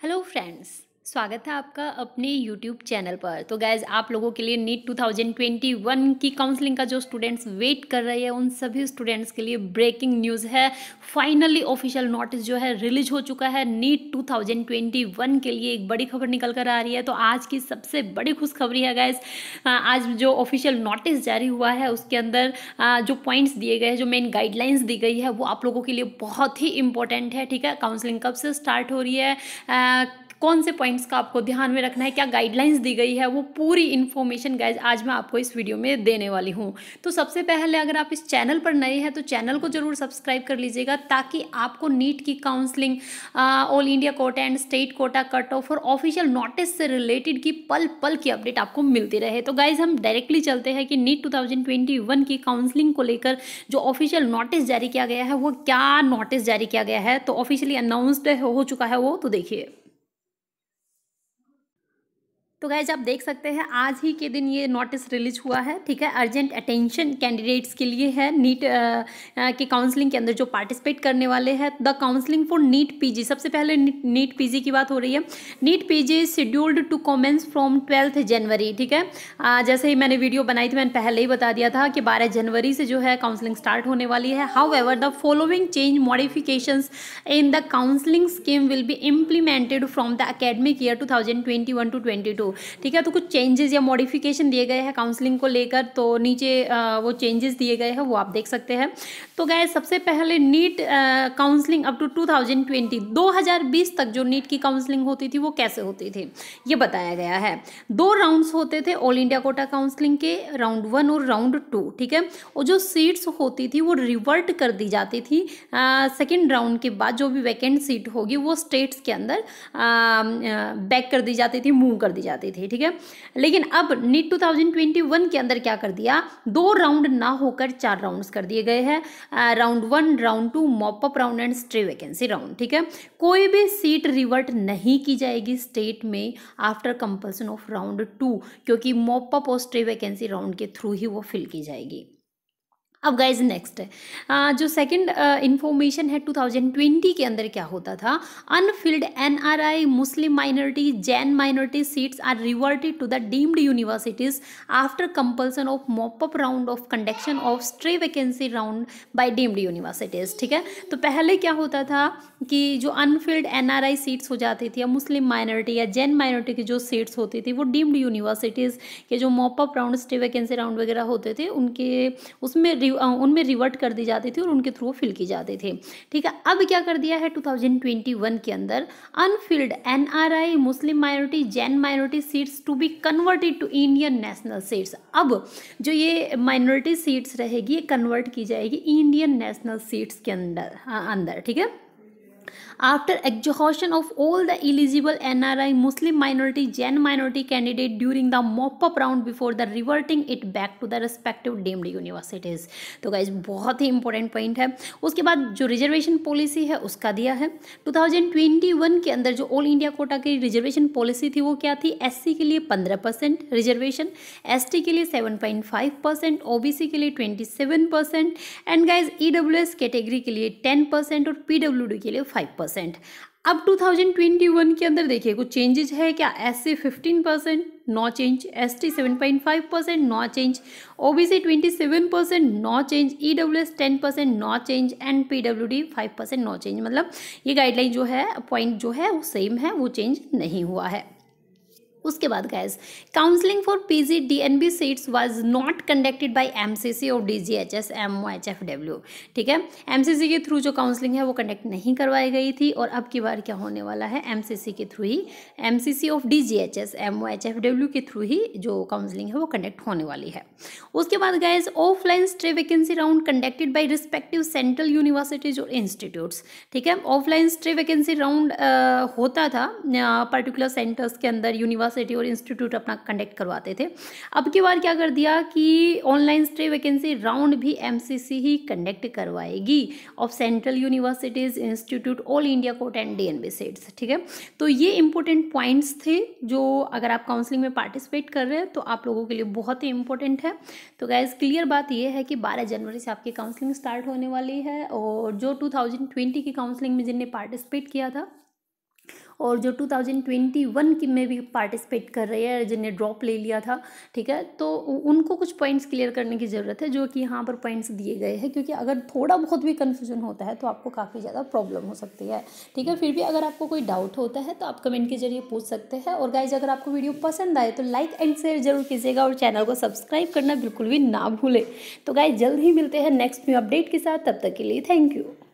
Hello friends, स्वागत है आपका अपने YouTube चैनल पर तो गैज़ आप लोगों के लिए नीट 2021 की काउंसलिंग का जो स्टूडेंट्स वेट कर रहे हैं उन सभी स्टूडेंट्स के लिए ब्रेकिंग न्यूज़ है फाइनली ऑफिशियल नोटिस जो है रिलीज हो चुका है नीट 2021 के लिए एक बड़ी खबर निकल कर आ रही है तो आज की सबसे बड़ी खुशखबरी है गैज़ आज जो ऑफिशियल नोटिस जारी हुआ है उसके अंदर जो पॉइंट्स दिए गए हैं जो मेन गाइडलाइंस दी गई है वो आप लोगों के लिए बहुत ही इंपॉर्टेंट है ठीक है काउंसलिंग कब से स्टार्ट हो रही है कौन से पॉइंट्स का आपको ध्यान में रखना है क्या गाइडलाइंस दी गई है वो पूरी इन्फॉर्मेशन गाइज आज मैं आपको इस वीडियो में देने वाली हूँ तो सबसे पहले अगर आप इस चैनल पर नए हैं तो चैनल को जरूर सब्सक्राइब कर लीजिएगा ताकि आपको नीट की counselling all India quota and state quota cut off और ऑफिशियल नोटिस से रिलेटेड की पल पल की अपडेट आपको मिलती रहे तो गाइज हम डायरेक्टली चलते हैं कि नीट टू की काउंसलिंग को लेकर जो ऑफिशियल नोटिस जारी किया गया है वो क्या नोटिस जारी किया गया है तो ऑफिशियली अनाउंसड हो चुका है वो तो देखिए तो गैज आप देख सकते हैं आज ही के दिन ये नोटिस रिलीज हुआ है ठीक है अर्जेंट अटेंशन कैंडिडेट्स के लिए है नीट के काउंसलिंग के अंदर जो पार्टिसिपेट करने वाले हैं the counselling for NEET PG सबसे पहले नीट पीजी की बात हो रही है NEET PG scheduled to commence from twelfth January ठीक है आ, जैसे ही मैंने वीडियो बनाई थी मैंने पहले ही बता दिया था कि बारह जनवरी से जो है काउंसलिंग स्टार्ट होने वाली है however the following change modification in the counselling scheme will be implemented from the academic year two thousand twenty one to twenty two ठीक है तो कुछ चेंजेस या मॉडिफिकेशन दिए गए हैं काउंसलिंग को लेकर तो नीचे वो चेंजेस दिए गए हैं वो आप देख सकते हैं तो गए सबसे पहले NEET counselling up to two thousand तक जो नीट की काउंसलिंग होती थी वो कैसे होती थी ये बताया गया है दो राउंड्स होते थे ऑल इंडिया कोटा काउंसलिंग के राउंड वन और राउंड टू ठीक है और जो सीट्स होती थी वो रिवर्ट कर दी जाती थी सेकेंड राउंड के बाद जो भी वैकेंट सीट होगी वो स्टेट्स के अंदर बैक कर दी जाती थी मूव कर दी जाती जाते थे ठीक है लेकिन अब नीट 2021 के अंदर क्या कर दिया दो राउंड ना होकर चार राउंड्स कर दिए गए हैं round one round two mop up round and stray vacancy round ठीक है कोई भी सीट रिवर्ट नहीं की जाएगी स्टेट में after compulsion of round two क्योंकि मॉपअप और स्ट्रे वैकेंसी राउंड के थ्रू ही वो फिल की जाएगी अब गाइज नेक्स्ट जो सेकंड इन्फॉर्मेशन है 2020 के अंदर क्या होता था unfilled NRI Muslim minority Jain minority seats are reverted to the deemed universities after compulsion of mop up round of conduction of stray vacancy round by deemed universities ठीक है तो पहले क्या होता था कि जो अनफिल्ड एन सीट्स हो जाती थी या मुस्लिम माइनॉरिटी या जैन माइनॉरिटी की जो सीट्स होती थी वो डीम्ड यूनिवर्सिटीज़ के जो mop up round stray vacancy round वगैरह होते थे उनके उसमें उनमें रिवर्ट कर दी जाती थी और उनके थ्रू फिल की जाते थे ठीक है अब क्या कर दिया है 2021 के अंदर unfilled NRI Muslim minority Jain minority seats to be converted to Indian national seats अब जो ये माइनॉरिटी सीट्स रहेगी ये कन्वर्ट की जाएगी इंडियन नेशनल सीट्स के अंदर हाँ, अंदर ठीक है after exhaustion of all the eligible NRI Muslim minority Jain minority candidate during the mop-up round before the reverting it back to the respective deemed universities. तो गाइज बहुत ही इंपॉर्टेंट पॉइंट है उसके बाद जो रिजर्वेशन पॉलिसी है उसका दिया है 2021 के अंदर जो ऑल इंडिया कोटा की रिजर्वेशन पॉलिसी थी वो क्या थी एससी के लिए 15 परसेंट रिजर्वेशन एसटी के लिए 7.5 परसेंट ओबीसी के लिए 27 percent and guys EWS category के लिए 10 परसेंट और पीडब्ल्यूडी के लिए 5 परसेंट परसेंट अब 2021 के अंदर देखिए कुछ चेंजेज है क्या S C fifteen percent no change S T seven point five percent no change O B C twenty seven percent no change E W S ten percent no change and P W D five percent no change मतलब ये guideline जो है point जो है वो same है वो change नहीं हुआ है उसके बाद guys counselling for P G D N B seats was not conducted by M C C और D G H S M O H F W ठीक है एम सी सी के थ्रू जो काउंसलिंग है वो कंडक्ट नहीं करवाई गई थी और अब की बार क्या होने वाला है एम सी सी के थ्रू ही M C C of D G H S M O H F W के थ्रू ही जो काउंसलिंग है वो कंडक्ट होने वाली है उसके बाद guys offline stray vacancy round conducted by respective central universities और इंस्टीट्यूट्स ठीक है ऑफलाइन स्ट्रे वैकेंसी राउंड होता था पर्टिकुलर सेंटर्स के अंदर यूनिवर्स यूनिवर्सिटी और इंस्टीट्यूट अपना कंडक्ट करवाते थे अब की बार क्या कर दिया कि ऑनलाइन स्टे वैकेंसी राउंड भी एमसीसी ही कंडक्ट करवाएगी of central universities institute all India court and D N ठीक है तो ये इंपॉर्टेंट पॉइंट्स थे जो अगर आप काउंसलिंग में पार्टिसिपेट कर रहे हैं तो आप लोगों के लिए बहुत ही इंपॉर्टेंट है तो गैस क्लियर बात यह है कि बारह जनवरी से आपकी काउंसलिंग स्टार्ट होने वाली है और जो 2020 की काउंसलिंग में जिनने पार्टिसिपेट किया था और जो 2021 में भी पार्टिसिपेट कर रहे हैं जिन्हें ड्रॉप ले लिया था ठीक है तो उनको कुछ पॉइंट्स क्लियर करने की ज़रूरत है जो कि यहाँ पर पॉइंट्स दिए गए हैं क्योंकि अगर थोड़ा बहुत भी कन्फ्यूजन होता है तो आपको काफ़ी ज़्यादा प्रॉब्लम हो सकती है ठीक है फिर भी अगर आपको कोई डाउट होता है तो आप कमेंट के जरिए पूछ सकते हैं और गाइज अगर आपको वीडियो पसंद आए तो लाइक एंड शेयर जरूर कीजिएगा और चैनल को सब्सक्राइब करना बिल्कुल भी ना भूलें तो गाइज जल्द ही मिलते हैं नेक्स्ट न्यू अपडेट के साथ तब तक के लिए थैंक यू